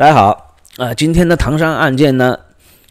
大家好啊，今天的唐山案件呢，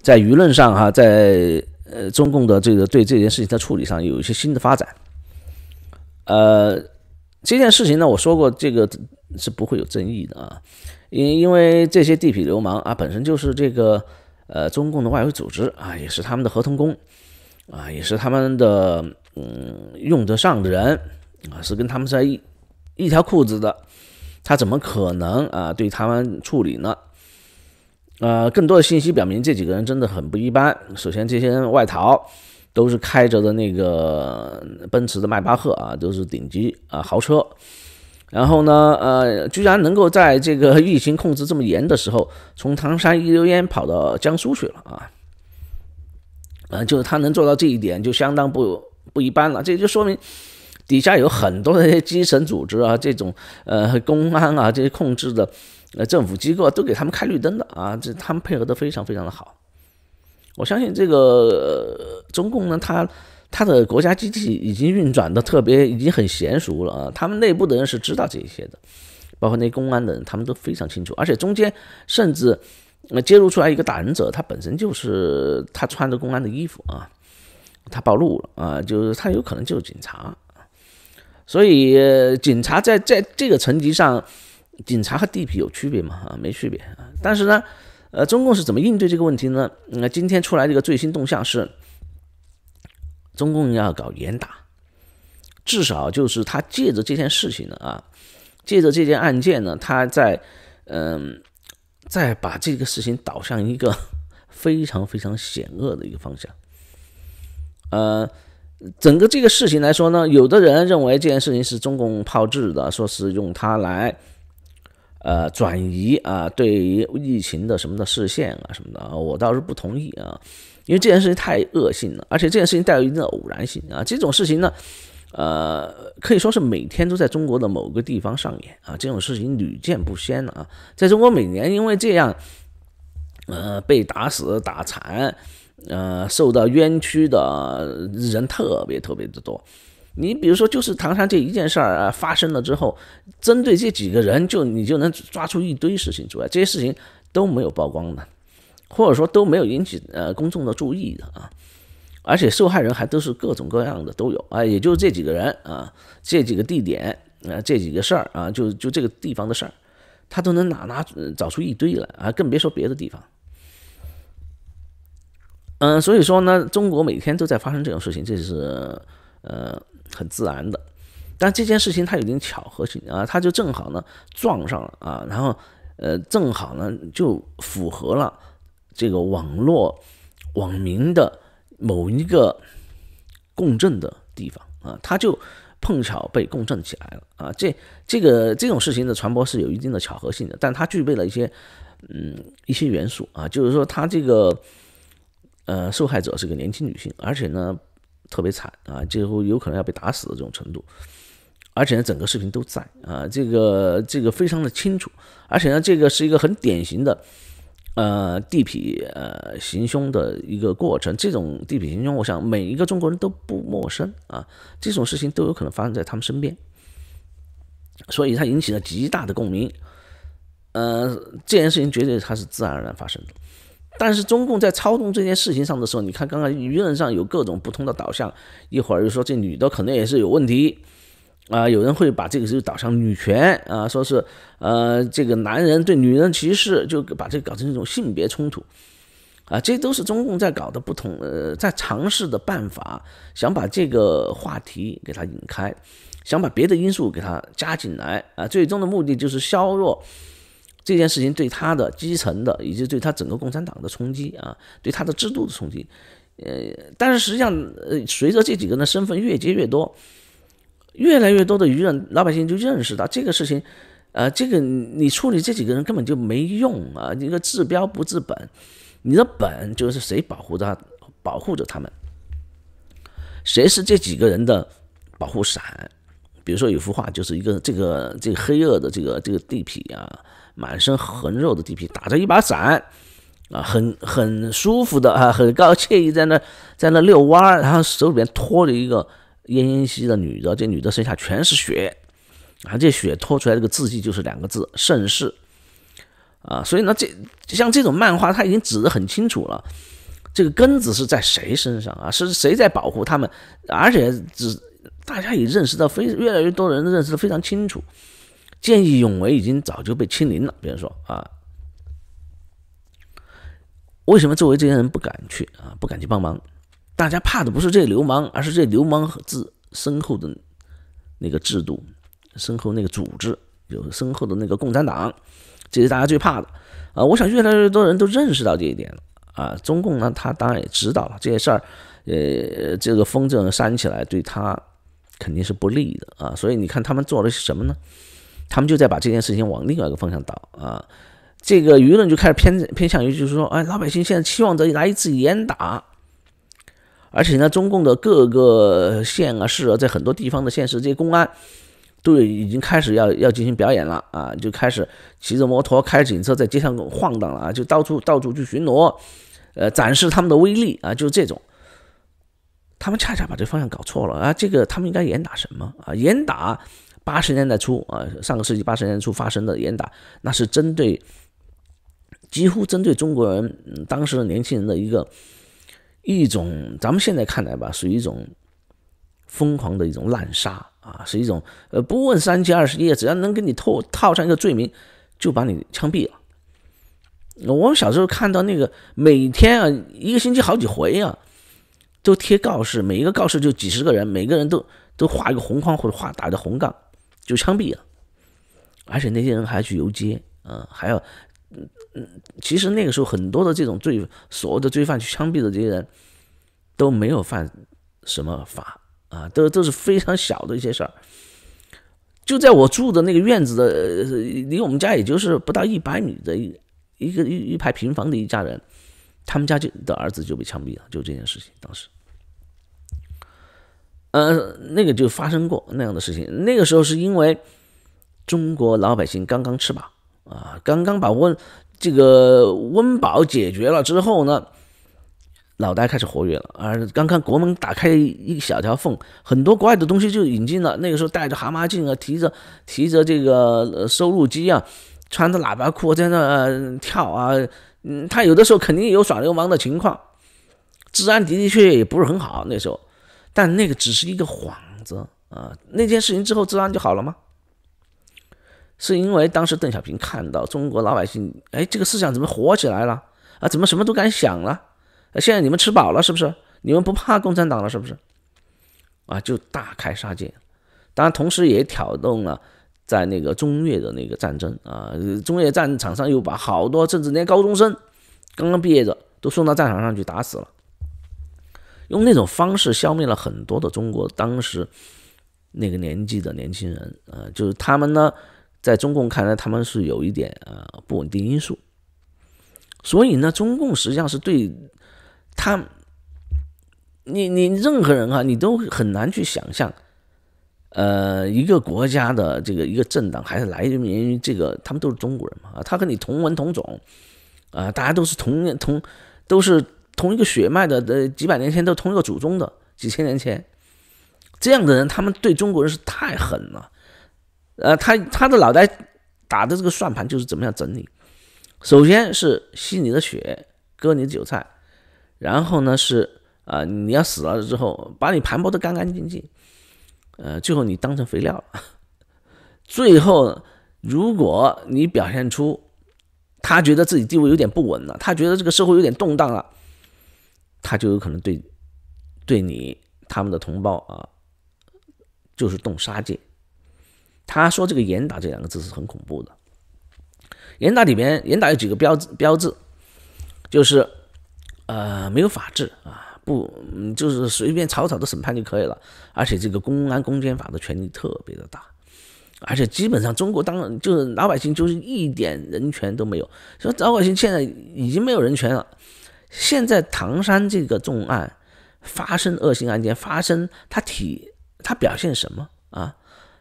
在舆论上哈，在呃中共的这个对这件事情的处理上有一些新的发展。呃，这件事情呢，我说过这个是不会有争议的啊，因因为这些地痞流氓啊，本身就是这个呃中共的外围组织啊，也是他们的合同工啊，也是他们的嗯用得上的人啊，是跟他们在一一条裤子的。他怎么可能啊？对他们处理呢？呃，更多的信息表明这几个人真的很不一般。首先，这些人外逃都是开着的那个奔驰的迈巴赫啊，都是顶级啊豪车。然后呢，呃，居然能够在这个疫情控制这么严的时候，从唐山一溜烟跑到江苏去了啊！嗯，就是他能做到这一点，就相当不不一般了。这就说明。底下有很多的些基层组织啊，这种呃公安啊这些控制的呃政府机构都给他们开绿灯的啊，这他们配合的非常非常的好。我相信这个中共呢，他他的国家机器已经运转的特别已经很娴熟了啊。他们内部的人是知道这些的，包括那公安的人，他们都非常清楚。而且中间甚至呃揭露出来一个打人者，他本身就是他穿着公安的衣服啊，他暴露了啊，就是他有可能就是警察。所以警察在在这个层级上，警察和地痞有区别吗？啊，没区别啊。但是呢，呃，中共是怎么应对这个问题呢？那今天出来这个最新动向是，中共要搞严打，至少就是他借着这件事情呢，啊，借着这件案件呢，他在，嗯，在把这个事情导向一个 非常非常险恶的一个方向，呃。整个这个事情来说呢，有的人认为这件事情是中共炮制的，说是用它来，呃，转移啊，对于疫情的什么的视线啊什么的，我倒是不同意啊，因为这件事情太恶性了，而且这件事情带有一定的偶然性啊。这种事情呢，呃，可以说是每天都在中国的某个地方上演啊，这种事情屡见不鲜了啊。在中国每年因为这样，呃，被打死打残。呃，受到冤屈的人特别特别的多，你比如说就是唐山这一件事儿啊，发生了之后，针对这几个人，就你就能抓出一堆事情出来，这些事情都没有曝光的，或者说都没有引起呃公众的注意的啊，而且受害人还都是各种各样的都有啊，也就这几个人啊，这几个地点啊，这几个事儿啊，就就这个地方的事儿，他都能哪拿找出一堆来啊，更别说别的地方。嗯，所以说呢，中国每天都在发生这种事情，这是呃很自然的。但这件事情它有点巧合性啊，它就正好呢撞上了啊，然后呃正好呢就符合了这个网络网民的某一个共振的地方啊，它就碰巧被共振起来了啊。这这个这种事情的传播是有一定的巧合性的，但它具备了一些嗯一些元素啊，就是说它这个。呃，受害者是个年轻女性，而且呢，特别惨啊，几乎有可能要被打死的这种程度。而且呢，整个视频都在啊，这个这个非常的清楚。而且呢，这个是一个很典型的，呃，地痞呃行凶的一个过程。这种地痞行凶，我想每一个中国人都不陌生啊，这种事情都有可能发生在他们身边。所以，它引起了极大的共鸣。呃，这件事情绝对它是自然而然发生的。但是中共在操纵这件事情上的时候，你看，刚刚舆论上有各种不同的导向，一会儿又说这女的可能也是有问题，啊，有人会把这个就导向女权啊，说是呃这个男人对女人歧视，就把这个搞成一种性别冲突，啊，这都是中共在搞的不同呃在尝试的办法，想把这个话题给它引开，想把别的因素给它加进来啊，最终的目的就是削弱。这件事情对他的基层的，以及对他整个共产党的冲击啊，对他的制度的冲击，呃，但是实际上，呃，随着这几个人的身份越接越多，越来越多的舆论，老百姓就认识到这个事情，呃，这个你处理这几个人根本就没用啊，一个治标不治本，你的本就是谁保护他，保护着他们，谁是这几个人的保护伞？比如说有幅画，就是一个这个这个黑恶的这个这个地痞啊。满身横肉的地皮打着一把伞，啊，很很舒服的啊，很高惬意在那在那遛弯儿，然后手里边拖着一个奄奄一息的女的，这女的身下全是血，啊，这血拖出来这个字迹就是两个字盛世，啊，所以呢，这像这种漫画他已经指得很清楚了，这个根子是在谁身上啊？是谁在保护他们？而且只大家也认识到非越来越多人认识的非常清楚。见义勇为已经早就被清零了。比如说啊，为什么周围这些人不敢去啊，不敢去帮忙？大家怕的不是这流氓，而是这流氓和自身后的那个制度，身后那个组织，有身后的那个共产党，这是大家最怕的啊。我想越来越多人都认识到这一点了啊。中共呢，他当然也知道了这些事儿，呃，这个风筝扇起来对他肯定是不利的啊。所以你看他们做了些什么呢？他们就在把这件事情往另外一个方向导啊，这个舆论就开始偏偏向于，就是说，哎，老百姓现在期望着来一次严打，而且呢，中共的各个县啊、市啊，在很多地方的县市，这些公安都已经开始要要进行表演了啊，就开始骑着摩托、开着警车在街上晃荡了啊，就到处到处去巡逻，呃，展示他们的威力啊，就是这种。他们恰恰把这方向搞错了啊，这个他们应该严打什么啊？严打。八十年代初啊，上个世纪八十年代初发生的严打，那是针对几乎针对中国人，当时的年轻人的一个一种，咱们现在看来吧，属于一种疯狂的一种滥杀啊，是一种呃不问三七二十一，只要能给你套套上一个罪名，就把你枪毙了。我们小时候看到那个，每天啊，一个星期好几回啊，都贴告示，每一个告示就几十个人，每个人都都画一个红框或者画打着红杠。就枪毙了，而且那些人还去游街，呃，还要，嗯嗯，其实那个时候很多的这种罪，所谓的罪犯去枪毙的这些人，都没有犯什么法啊，都都是非常小的一些事儿。就在我住的那个院子的，离我们家也就是不到一百米的一一个一一排平房的一家人，他们家就的儿子就被枪毙了，就这件事情，当时。呃，那个就发生过那样的事情。那个时候是因为中国老百姓刚刚吃饱啊，刚刚把温这个温饱解决了之后呢，脑袋开始活跃了。而刚刚国门打开一小条缝，很多国外的东西就引进了。那个时候带着蛤蟆镜啊，提着提着这个收录机啊，穿着喇叭裤在那跳啊。嗯，他有的时候肯定有耍流氓的情况，治安的的确确也不是很好。那时候。但那个只是一个幌子啊！那件事情之后，治安就好了吗？是因为当时邓小平看到中国老百姓，哎，这个思想怎么活起来了啊？怎么什么都敢想了？现在你们吃饱了是不是？你们不怕共产党了是不是？啊，就大开杀戒。当然，同时也挑动了在那个中越的那个战争啊，中越战场上又把好多甚至连高中生、刚刚毕业的都送到战场上去打死了。用那种方式消灭了很多的中国当时那个年纪的年轻人，呃，就是他们呢，在中共看来他们是有一点呃不稳定因素，所以呢，中共实际上是对他，你你任何人啊，你都很难去想象，呃，一个国家的这个一个政党还是来源于这个，他们都是中国人嘛，他和你同文同种，啊，大家都是同年同都是。同一个血脉的，呃，几百年前都同一个祖宗的，几千年前，这样的人，他们对中国人是太狠了，呃，他他的脑袋打的这个算盘就是怎么样整你，首先是吸你的血，割你的韭菜，然后呢是啊，你要死了之后，把你盘剥得干干净净，呃，最后你当成肥料，最后如果你表现出他觉得自己地位有点不稳了，他觉得这个社会有点动荡了。他就有可能对，对你他们的同胞啊，就是动杀戒。他说这个“严打”这两个字是很恐怖的，“严打”里边“严打”有几个标志标志，就是呃没有法治啊，不就是随便草草的审判就可以了。而且这个公安公检法的权力特别的大，而且基本上中国当就是老百姓就是一点人权都没有，说老百姓现在已经没有人权了。现在唐山这个重案发生恶性案件发生，它体它表现什么啊？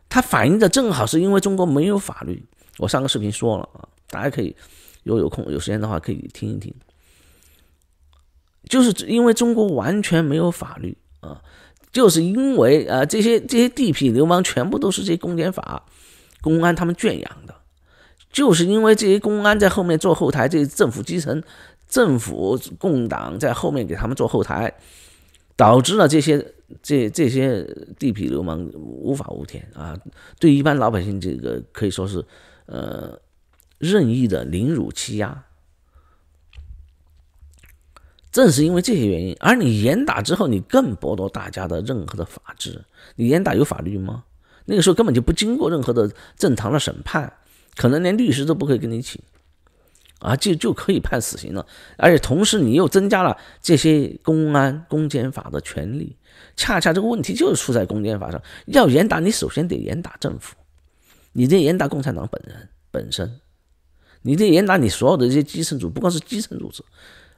它反映的正好是因为中国没有法律。我上个视频说了啊，大家可以如果有空有时间的话可以听一听。就是因为中国完全没有法律啊，就是因为啊这些这些地痞流氓全部都是这些公检法、公安他们圈养的，就是因为这些公安在后面做后台，这些政府基层。政府共党在后面给他们做后台，导致了这些这这些地痞流氓无法无天啊！对一般老百姓这个可以说是，呃，任意的凌辱欺压。正是因为这些原因，而你严打之后，你更剥夺大家的任何的法治。你严打有法律吗？那个时候根本就不经过任何的正常的审判，可能连律师都不可以跟你请。啊，就就可以判死刑了，而且同时你又增加了这些公安、公检法的权利，恰恰这个问题就是出在公检法上。要严打，你首先得严打政府，你得严打共产党本人本身，你得严打你所有的这些基层组，不光是基层组织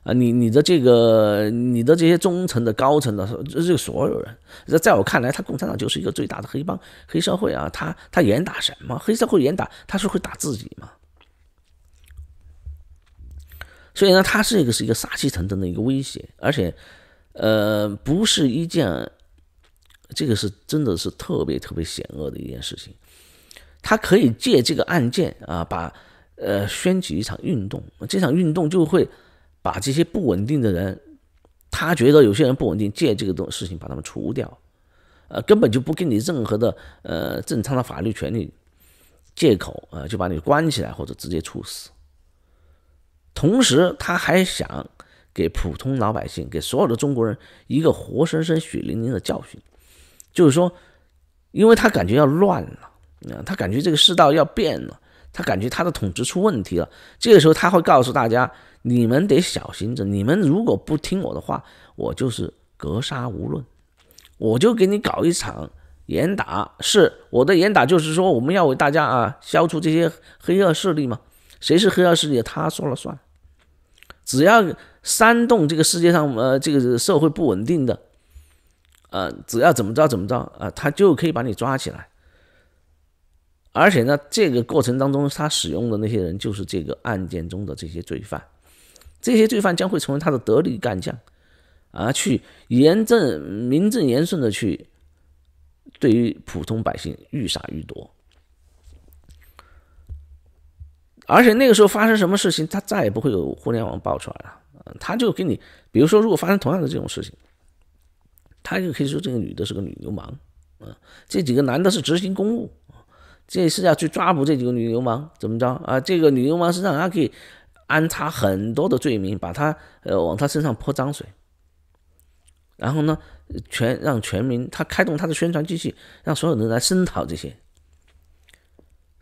啊，你你的这个、你的这些中层的、高层的，这这所有人。在我看来，他共产党就是一个最大的黑帮、黑社会啊，他他严打什么？黑社会严打，他是会打自己吗？所以呢，他是一个是一个杀气腾腾的一个威胁，而且，呃，不是一件，这个是真的是特别特别险恶的一件事情。他可以借这个案件啊，把呃掀起一场运动，这场运动就会把这些不稳定的人，他觉得有些人不稳定，借这个东事情把他们除掉，呃，根本就不给你任何的呃正常的法律权利借口啊，就把你关起来或者直接处死。同时，他还想给普通老百姓、给所有的中国人一个活生生、血淋淋的教训，就是说，因为他感觉要乱了，他感觉这个世道要变了，他感觉他的统治出问题了。这个时候，他会告诉大家：“你们得小心着，你们如果不听我的话，我就是格杀无论，我就给你搞一场严打。是我的严打，就是说我们要为大家啊消除这些黑恶势力嘛，谁是黑恶势力，他说了算。”只要煽动这个世界上呃这个社会不稳定的，呃，只要怎么着怎么着啊，他就可以把你抓起来。而且呢，这个过程当中他使用的那些人就是这个案件中的这些罪犯，这些罪犯将会成为他的得力干将，啊，去严正名正言顺的去对于普通百姓愈杀愈多。而且那个时候发生什么事情，他再也不会有互联网爆出来了。他就给你，比如说，如果发生同样的这种事情，他就可以说这个女的是个女流氓，嗯，这几个男的是执行公务，这是要去抓捕这几个女流氓，怎么着啊？这个女流氓是让人家以安插很多的罪名，把她呃往她身上泼脏水，然后呢，全让全民他开动他的宣传机器，让所有人来声讨这些。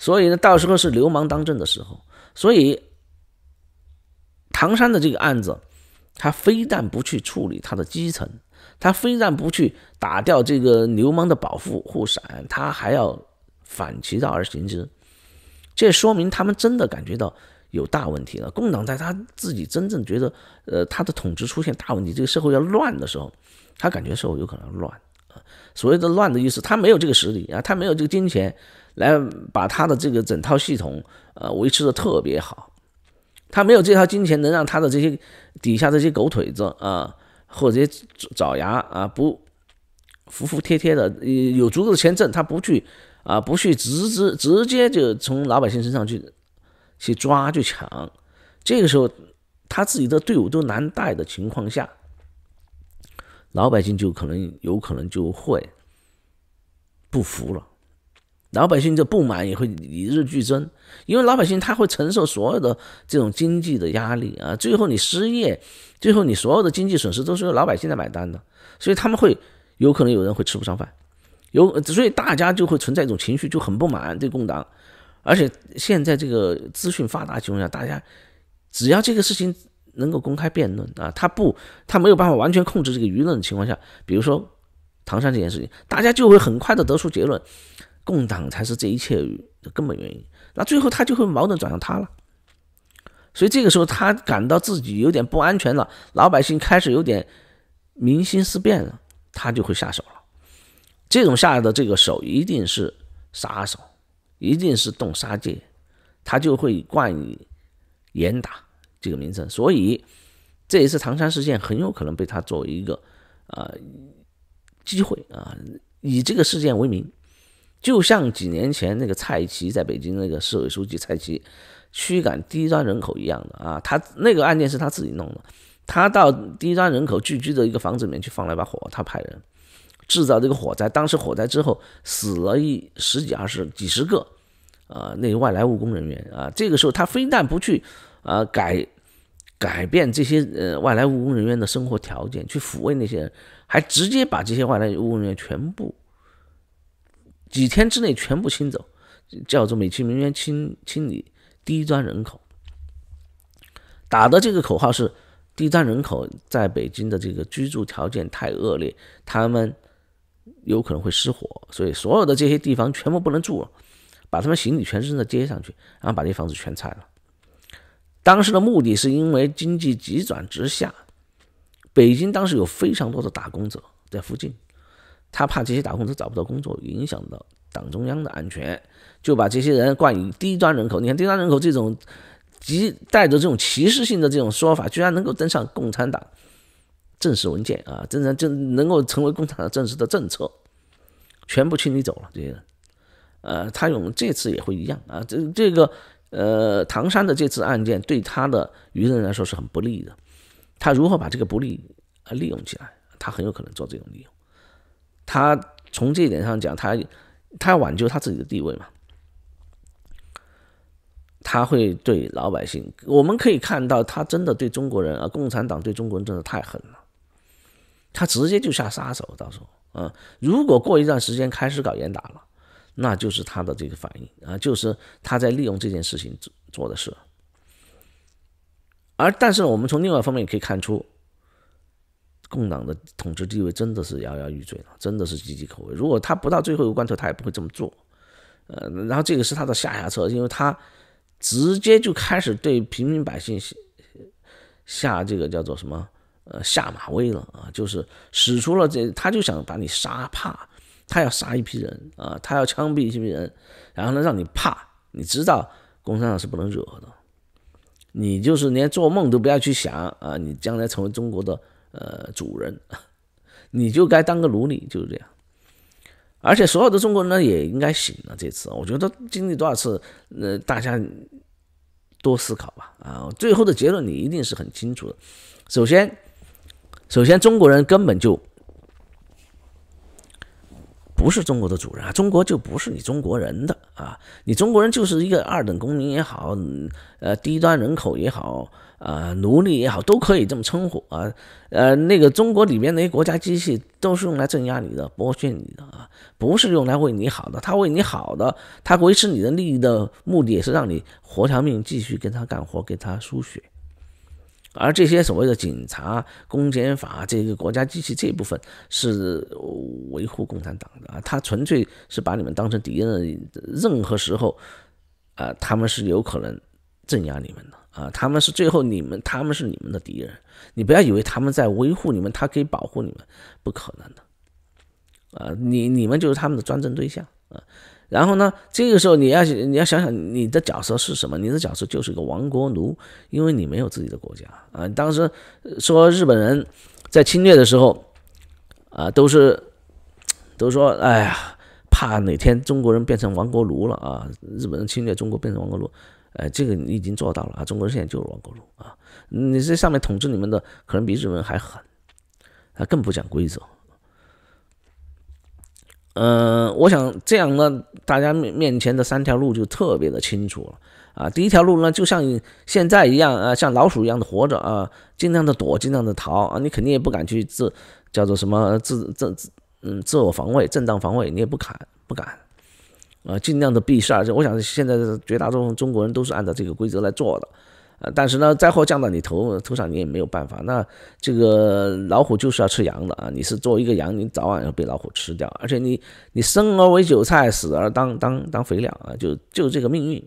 所以呢，到时候是流氓当政的时候。所以唐山的这个案子，他非但不去处理他的基层，他非但不去打掉这个流氓的保护护伞，他还要反其道而行之。这说明他们真的感觉到有大问题了。共党在他自己真正觉得，呃，他的统治出现大问题，这个社会要乱的时候，他感觉社会有可能乱。所谓的乱的意思，他没有这个实力啊，他没有这个金钱。来把他的这个整套系统，呃，维持的特别好。他没有这套金钱，能让他的这些底下这些狗腿子啊，或者爪牙啊，不服服帖帖的。有足够的钱挣，他不去啊，不去直直直接就从老百姓身上去去抓去抢。这个时候，他自己的队伍都难带的情况下，老百姓就可能有可能就会不服了。老百姓这不满也会与日俱增，因为老百姓他会承受所有的这种经济的压力啊，最后你失业，最后你所有的经济损失都是由老百姓来买单的，所以他们会有可能有人会吃不上饭，有所以大家就会存在一种情绪，就很不满对共党，而且现在这个资讯发达情况下，大家只要这个事情能够公开辩论啊，他不他没有办法完全控制这个舆论的情况下，比如说唐山这件事情，大家就会很快的得出结论。共党才是这一切的根本原因，那最后他就会矛盾转向他了，所以这个时候他感到自己有点不安全了，老百姓开始有点民心思变了，他就会下手了。这种下的这个手一定是杀手，一定是动杀戒，他就会冠以严打这个名称，所以这一次唐山事件很有可能被他作为一个啊机会啊，以这个事件为名。就像几年前那个蔡奇在北京那个市委书记蔡奇驱赶低端人口一样的啊，他那个案件是他自己弄的，他到低端人口聚居的一个房子里面去放了一把火，他派人制造这个火灾。当时火灾之后死了一十几、二十、几十个，呃，那些外来务工人员啊。这个时候他非但不去啊改改变这些呃外来务工人员的生活条件，去抚慰那些人，还直接把这些外来务工人员全部。几天之内全部清走，叫做美其名曰清清理低端人口。打的这个口号是，低端人口在北京的这个居住条件太恶劣，他们有可能会失火，所以所有的这些地方全部不能住了，把他们行李全扔在街上去，然后把这房子全拆了。当时的目的是因为经济急转直下，北京当时有非常多的打工者在附近。他怕这些打工者找不到工作，影响到党中央的安全，就把这些人冠以低端人口。你看，低端人口这种极带着这种歧视性的这种说法，居然能够登上共产党正式文件啊，真正就能够成为共产党正式的政策，全部清理走了这些人。呃，他用这次也会一样啊。这这个呃，唐山的这次案件对他的舆论来说是很不利的，他如何把这个不利啊利用起来？他很有可能做这种利用。他从这一点上讲，他他挽救他自己的地位嘛，他会对老百姓，我们可以看到，他真的对中国人啊，共产党对中国人真的太狠了，他直接就下杀手。到时候，啊，如果过一段时间开始搞严打了，那就是他的这个反应啊，就是他在利用这件事情做做的事。而但是我们从另外方面也可以看出。共党的统治地位真的是摇摇欲坠了，真的是岌岌可危。如果他不到最后一个关头，他也不会这么做。呃，然后这个是他的下下策，因为他直接就开始对平民百姓下这个叫做什么呃下马威了啊，就是使出了这，他就想把你杀怕，他要杀一批人啊，他要枪毙一批人，然后呢让你怕，你知道共产党是不能惹的，你就是连做梦都不要去想啊，你将来成为中国的。呃，主人，你就该当个奴隶，就是这样。而且所有的中国人呢，也应该醒了。这次，我觉得经历多少次，呃，大家多思考吧。啊，最后的结论你一定是很清楚的。首先，首先中国人根本就。不是中国的主人啊，中国就不是你中国人的啊，你中国人就是一个二等公民也好，呃，低端人口也好，啊，奴隶也好，都可以这么称呼啊，呃，那个中国里面那些国家机器都是用来镇压你的、剥削你的啊，不是用来为你好的，他为你好的，他维持你的利益的目的也是让你活条命，继续跟他干活，给他输血。而这些所谓的警察、公检法，这个国家机器这一部分是维护共产党的，他纯粹是把你们当成敌人。任何时候，啊，他们是有可能镇压你们的啊，他们是最后你们，他们是你们的敌人。你不要以为他们在维护你们，他可以保护你们，不可能的，啊，你你们就是他们的专政对象啊。然后呢？这个时候你要你要想想你的角色是什么？你的角色就是一个亡国奴，因为你没有自己的国家啊。当时说日本人，在侵略的时候，啊，都是都说，哎呀，怕哪天中国人变成亡国奴了啊。日本人侵略中国变成亡国奴，哎，这个你已经做到了啊。中国人现在就是亡国奴啊。你这上面统治你们的可能比日本人还狠，啊，更不讲规则。嗯，我想这样呢，大家面面前的三条路就特别的清楚了啊。第一条路呢，就像现在一样，啊，像老鼠一样的活着啊，尽量的躲，尽量的逃啊，你肯定也不敢去自叫做什么自自嗯自我防卫、正当防卫，你也不敢不敢啊，尽量的避事儿。我想现在绝大多数中国人都是按照这个规则来做的。但是呢，灾祸降到你头头上，你也没有办法。那这个老虎就是要吃羊的啊！你是作为一个羊，你早晚要被老虎吃掉。而且你，你生而为韭菜，死而当当当肥料啊，就就这个命运。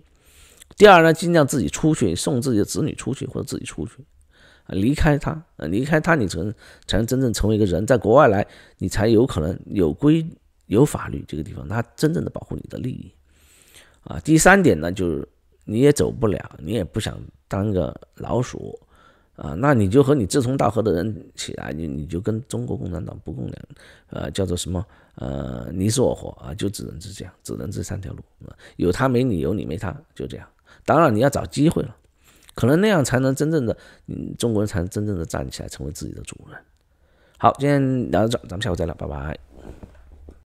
第二呢，尽量自己出去，送自己的子女出去，或者自己出去啊，离开他，离开他，你才能才能真正成为一个人。在国外来，你才有可能有规有法律，这个地方它真正的保护你的利益啊。第三点呢，就是。你也走不了，你也不想当个老鼠，啊，那你就和你志同道合的人起来，你你就跟中国共产党不共两，呃，叫做什么，呃，你死我活啊，就只能是这样，只能这三条路啊，有他没你，有你没他，就这样。当然你要找机会了，可能那样才能真正的，中国人才真正的站起来，成为自己的主人。好，今天聊到这，咱们下回再聊，拜拜。